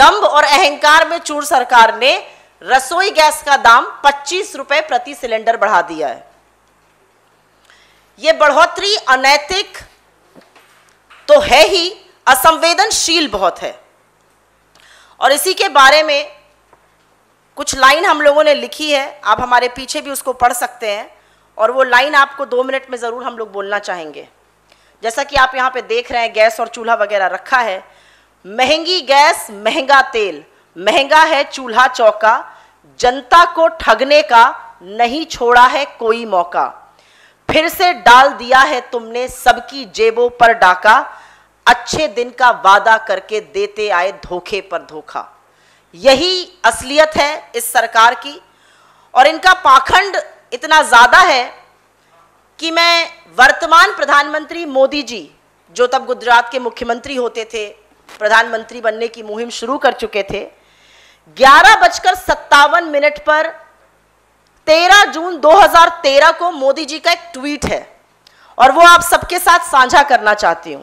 दम्भ और अहंकार में चूर सरकार ने रसोई गैस का दाम पच्चीस रुपए प्रति सिलेंडर बढ़ा दिया है यह बढ़ोतरी अनैतिक तो है ही असंवेदनशील बहुत है और इसी के बारे में कुछ लाइन हम लोगों ने लिखी है आप हमारे पीछे भी उसको पढ़ सकते हैं और वो लाइन आपको दो मिनट में ज़रूर हम लोग बोलना चाहेंगे जैसा कि आप यहां पे देख रहे हैं गैस और चूल्हा वगैरह रखा है महंगी गैस महंगा तेल महंगा है चूल्हा चौका जनता को ठगने का नहीं छोड़ा है कोई मौका फिर से डाल दिया है तुमने सबकी जेबों पर डाका अच्छे दिन का वादा करके देते आए धोखे पर धोखा यही असलियत है इस सरकार की और इनका पाखंड इतना ज़्यादा है कि मैं वर्तमान प्रधानमंत्री मोदी जी जो तब गुजरात के मुख्यमंत्री होते थे प्रधानमंत्री बनने की मुहिम शुरू कर चुके थे ग्यारह बजकर सत्तावन मिनट पर 13 जून 2013 को मोदी जी का एक ट्वीट है और वो आप सबके साथ साझा करना चाहती हूं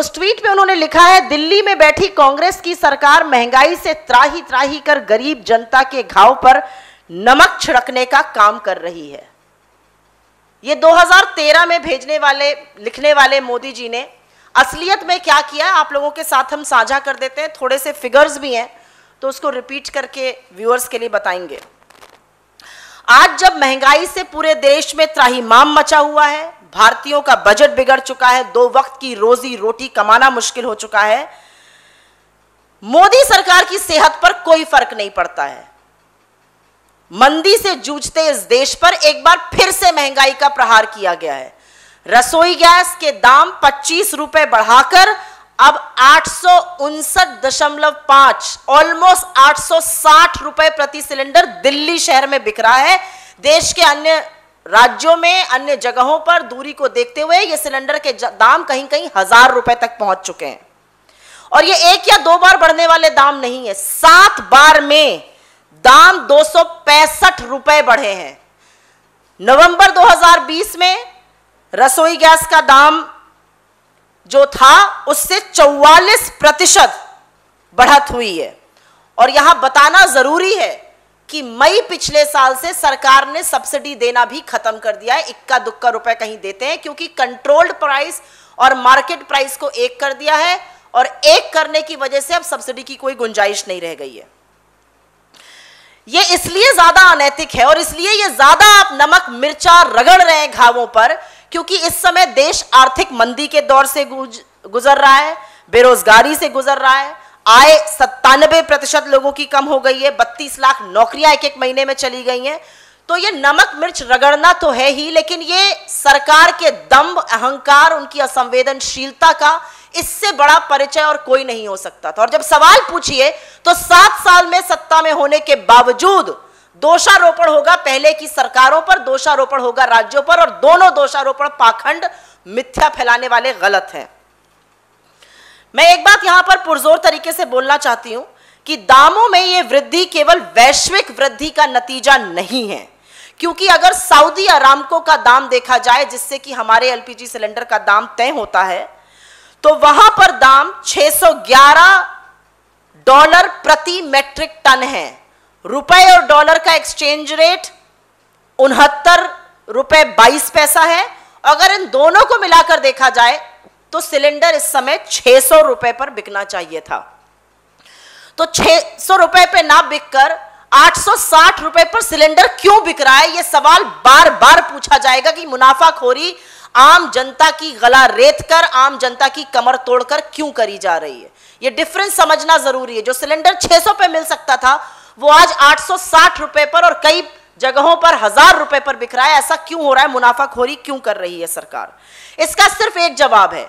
उस ट्वीट में उन्होंने लिखा है दिल्ली में बैठी कांग्रेस की सरकार महंगाई से त्राही त्राही कर गरीब जनता के घाव पर नमक छिड़कने का काम कर रही है ये 2013 में भेजने वाले लिखने वाले मोदी जी ने असलियत में क्या किया है आप लोगों के साथ हम साझा कर देते हैं थोड़े से फिगर्स भी हैं तो उसको रिपीट करके व्यूअर्स के लिए बताएंगे आज जब महंगाई से पूरे देश में त्राहीमाम मचा हुआ है भारतीयों का बजट बिगड़ चुका है दो वक्त की रोजी रोटी कमाना मुश्किल हो चुका है मोदी सरकार की सेहत पर कोई फर्क नहीं पड़ता है मंदी से जूझते इस देश पर एक बार फिर से महंगाई का प्रहार किया गया है रसोई गैस के दाम पच्चीस रुपए बढ़ाकर अब आठ ऑलमोस्ट आठ रुपए प्रति सिलेंडर दिल्ली शहर में बिक रहा है देश के अन्य राज्यों में अन्य जगहों पर दूरी को देखते हुए ये सिलेंडर के दाम कहीं कहीं हजार रुपए तक पहुंच चुके हैं और ये एक या दो बार बढ़ने वाले दाम नहीं है सात बार में दाम दो रुपए बढ़े हैं नवंबर 2020 में रसोई गैस का दाम जो था उससे 44 प्रतिशत बढ़त हुई है और यहां बताना जरूरी है कि मई पिछले साल से सरकार ने सब्सिडी देना भी खत्म कर दिया है इक्का दुक्का रुपए कहीं देते हैं क्योंकि कंट्रोल्ड प्राइस और मार्केट प्राइस को एक कर दिया है और एक करने की वजह से अब सब्सिडी की कोई गुंजाइश नहीं रह गई है यह इसलिए ज्यादा अनैतिक है और इसलिए यह ज्यादा आप नमक मिर्चा रगड़ रहे हैं घावों पर क्योंकि इस समय देश आर्थिक मंदी के दौर से गुजर रहा है बेरोजगारी से गुजर रहा है आय सत्तानबे प्रतिशत लोगों की कम हो गई है बत्तीस लाख नौकरियां एक एक महीने में चली गई हैं तो ये नमक मिर्च रगड़ना तो है ही लेकिन ये सरकार के दम अहंकार उनकी असंवेदनशीलता का इससे बड़ा परिचय और कोई नहीं हो सकता था और जब सवाल पूछिए तो सात साल में सत्ता में होने के बावजूद दोषारोपण होगा पहले की सरकारों पर दोषारोपण होगा राज्यों पर और दोनों दोषारोपण पाखंड मिथ्या फैलाने वाले गलत हैं मैं एक बात यहां पर पुरजोर तरीके से बोलना चाहती हूं कि दामों में यह वृद्धि केवल वैश्विक वृद्धि का नतीजा नहीं है क्योंकि अगर सऊदी अरामको का दाम देखा जाए जिससे कि हमारे एलपीजी सिलेंडर का दाम तय होता है तो वहां पर दाम 611 डॉलर प्रति मेट्रिक टन है रुपए और डॉलर का एक्सचेंज रेट उनहत्तर रुपए बाईस पैसा है अगर इन दोनों को मिलाकर देखा जाए तो सिलेंडर इस समय छह सौ रुपए पर बिकना चाहिए था तो छह सौ रुपए पे ना बिककर 860 रुपए पर सिलेंडर क्यों बिक रहा है यह सवाल बार बार पूछा जाएगा कि मुनाफाखोरी आम जनता की गला रेत कर आम जनता की कमर तोड़कर क्यों करी जा रही है यह डिफरेंस समझना जरूरी है जो सिलेंडर 600 पे मिल सकता था वो आज 860 रुपए पर और कई जगहों पर हजार रुपए पर बिक रहा है ऐसा क्यों हो रहा है मुनाफाखोरी क्यों कर रही है सरकार इसका सिर्फ एक जवाब है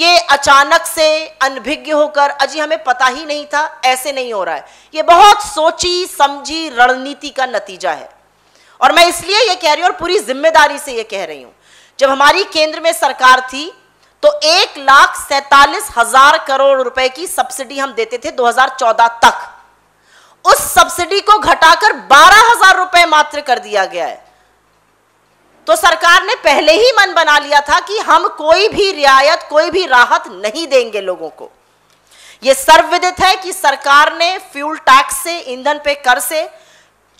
ये अचानक से अनभिज्ञ होकर अजी हमें पता ही नहीं था ऐसे नहीं हो रहा है ये बहुत सोची समझी रणनीति का नतीजा है और मैं इसलिए ये कह रही हूं और पूरी जिम्मेदारी से ये कह रही हूं जब हमारी केंद्र में सरकार थी तो एक लाख सैतालीस हजार करोड़ रुपए की सब्सिडी हम देते थे 2014 तक उस सब्सिडी को घटाकर बारह हजार रुपए मात्र कर दिया गया है तो सरकार ने पहले ही मन बना लिया था कि हम कोई भी रियायत कोई भी राहत नहीं देंगे लोगों को यह सर्वविदित है कि सरकार ने फ्यूल टैक्स से ईंधन पे कर से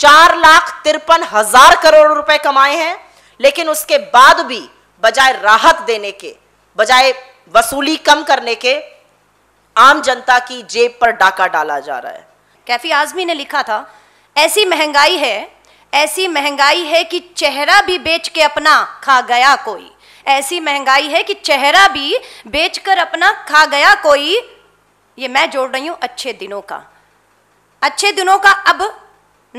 चार लाख तिरपन हजार करोड़ रुपए कमाए हैं लेकिन उसके बाद भी बजाय राहत देने के बजाय वसूली कम करने के आम जनता की जेब पर डाका डाला जा रहा है कैफी आजमी ने लिखा था ऐसी महंगाई है ऐसी महंगाई है कि चेहरा भी बेच के अपना खा गया कोई ऐसी महंगाई है कि चेहरा भी बेचकर अपना खा गया कोई ये मैं जोड़ रही हूं अच्छे दिनों का अच्छे दिनों का अब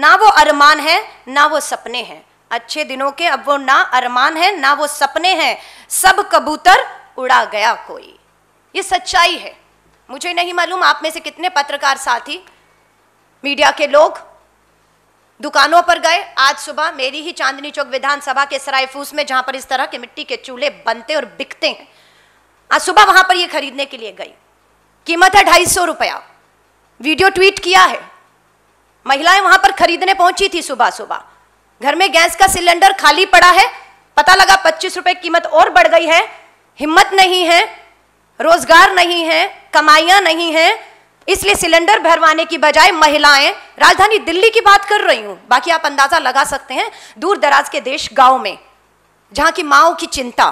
ना वो अरमान है ना वो सपने हैं अच्छे दिनों के अब वो ना अरमान है ना वो सपने हैं सब कबूतर उड़ा गया कोई ये सच्चाई है मुझे नहीं मालूम आप में से कितने पत्रकार साथी मीडिया के लोग दुकानों पर गए आज सुबह मेरी ही चांदनी चौक विधानसभा के सरायफूस में जहां पर इस तरह के मिट्टी के चूल्हे बनते और बिकते हैं आज सुबह वहां पर ये खरीदने के लिए गई कीमत है ढाई सौ रुपया वीडियो ट्वीट किया है महिलाएं वहां पर खरीदने पहुंची थी सुबह सुबह घर में गैस का सिलेंडर खाली पड़ा है पता लगा पच्चीस रुपए कीमत और बढ़ गई है हिम्मत नहीं है रोजगार नहीं है कमाइयां नहीं है इसलिए सिलेंडर भरवाने की बजाय महिलाएं राजधानी दिल्ली की बात कर रही हूं बाकी आप अंदाजा लगा सकते हैं दूर दराज के देश गांव में जहां की माओ की चिंता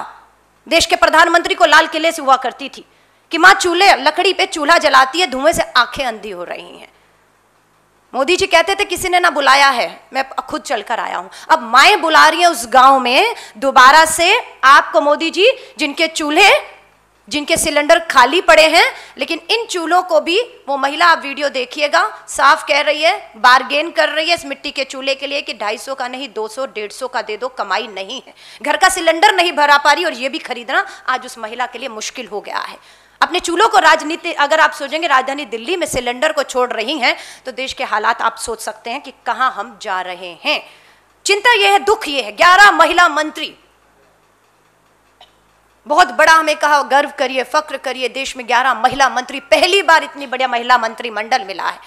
देश के प्रधानमंत्री को लाल किले से हुआ करती थी कि माँ चूल्हे लकड़ी पे चूल्हा जलाती है धुएं से आंखें अंधी हो रही हैं मोदी जी कहते थे किसी ने ना बुलाया है मैं खुद चलकर आया हूं अब माए बुला रही है उस गांव में दोबारा से आपको मोदी जी जिनके चूल्हे जिनके सिलेंडर खाली पड़े हैं लेकिन इन चूल्हों को भी वो महिला आप वीडियो देखिएगा साफ कह रही है बारगेन कर रही है इस मिट्टी के चूल्हे के लिए कि 250 का नहीं 200 150 का दे दो कमाई नहीं है घर का सिलेंडर नहीं भरा पा रही और ये भी खरीदना आज उस महिला के लिए मुश्किल हो गया है अपने चूल्हों को राजनीति अगर आप सोचेंगे राजधानी दिल्ली में सिलेंडर को छोड़ रही हैं तो देश के हालात आप सोच सकते हैं कि कहाँ हम जा रहे हैं चिंता यह है दुख ये है ग्यारह महिला मंत्री बहुत बड़ा हमें कहा गर्व करिए फक्र करिए देश में ग्यारह महिला मंत्री पहली बार इतनी बढ़िया महिला मंत्रिमंडल मिला है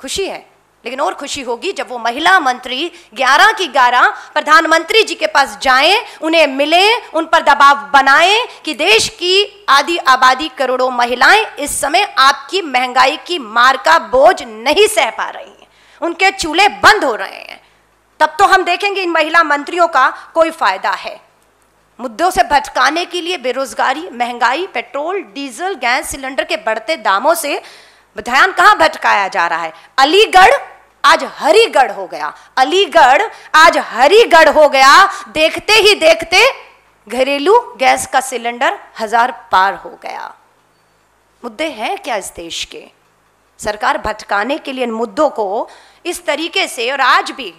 खुशी है लेकिन और खुशी होगी जब वो महिला मंत्री 11 की 11 प्रधानमंत्री जी के पास जाएं, उन्हें मिलें, उन पर दबाव बनाएं कि देश की आधी आबादी करोड़ों महिलाएं इस समय आपकी महंगाई की मार का बोझ नहीं सह पा रही हैं उनके चूल्हे बंद हो रहे हैं तब तो हम देखेंगे इन महिला मंत्रियों का कोई फायदा है मुद्दों से भटकाने के लिए बेरोजगारी महंगाई पेट्रोल डीजल गैस सिलेंडर के बढ़ते दामों से ध्यान कहां भटकाया जा रहा है अलीगढ़ आज हरीगढ़ हो गया अलीगढ़ आज हरीगढ़ हो गया देखते ही देखते घरेलू गैस का सिलेंडर हजार पार हो गया मुद्दे हैं क्या इस देश के सरकार भटकाने के लिए इन मुद्दों को इस तरीके से और आज भी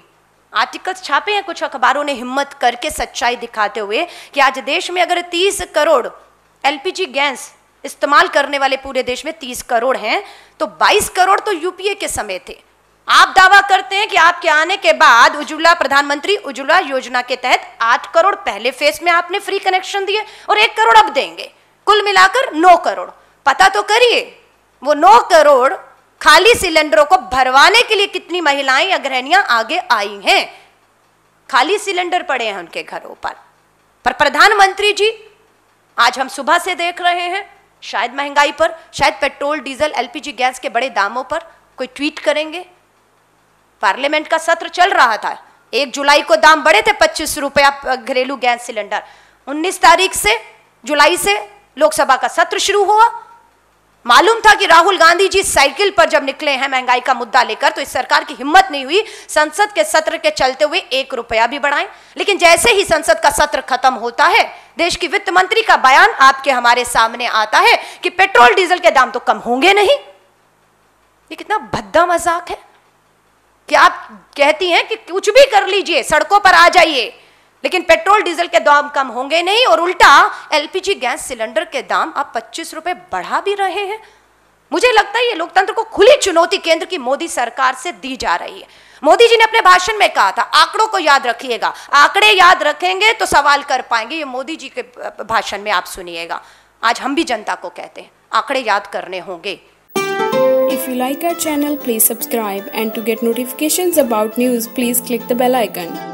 आर्टिकल्स छापे हैं कुछ अखबारों ने हिम्मत करके सच्चाई दिखाते हुए कि आज देश में अगर 30 करोड़ एलपीजी गैस इस्तेमाल करने वाले पूरे देश में 30 करोड़ हैं तो 22 करोड़ तो यूपीए के समय थे आप दावा करते हैं कि आपके आने के बाद उज्ज्वला प्रधानमंत्री उज्ज्वला योजना के तहत आठ करोड़ पहले फेज में आपने फ्री कनेक्शन दिए और एक करोड़ अब देंगे कुल मिलाकर नौ करोड़ पता तो करिए वो नौ करोड़ खाली सिलेंडरों को भरवाने के लिए कितनी महिलाएं अग्रहणियां आगे आई हैं खाली सिलेंडर पड़े हैं उनके घरों पर पर प्रधानमंत्री जी आज हम सुबह से देख रहे हैं शायद महंगाई पर शायद पेट्रोल डीजल एलपीजी गैस के बड़े दामों पर कोई ट्वीट करेंगे पार्लियामेंट का सत्र चल रहा था एक जुलाई को दाम बढ़े थे पच्चीस रुपया घरेलू गैस सिलेंडर उन्नीस तारीख से जुलाई से लोकसभा का सत्र शुरू हुआ मालूम था कि राहुल गांधी जी साइकिल पर जब निकले हैं महंगाई का मुद्दा लेकर तो इस सरकार की हिम्मत नहीं हुई संसद के सत्र के चलते हुए एक रुपया भी बढ़ाएं लेकिन जैसे ही संसद का सत्र खत्म होता है देश की वित्त मंत्री का बयान आपके हमारे सामने आता है कि पेट्रोल डीजल के दाम तो कम होंगे नहीं ये कितना भद्दा मजाक है कि आप कहती हैं कि कुछ भी कर लीजिए सड़कों पर आ जाइए लेकिन पेट्रोल डीजल के दाम कम होंगे नहीं और उल्टा एलपीजी गैस सिलेंडर के दाम आप पच्चीस रुपए बढ़ा भी रहे हैं मुझे लगता है ये लोकतंत्र को खुली चुनौती केंद्र की मोदी सरकार से दी जा रही है मोदी जी ने अपने भाषण में कहा था आंकड़ों को याद रखिएगा आंकड़े याद रखेंगे तो सवाल कर पाएंगे ये मोदी जी के भाषण में आप सुनिएगा आज हम भी जनता को कहते हैं आंकड़े याद करने होंगे if you like our channel please subscribe and to get notification about news please click the bell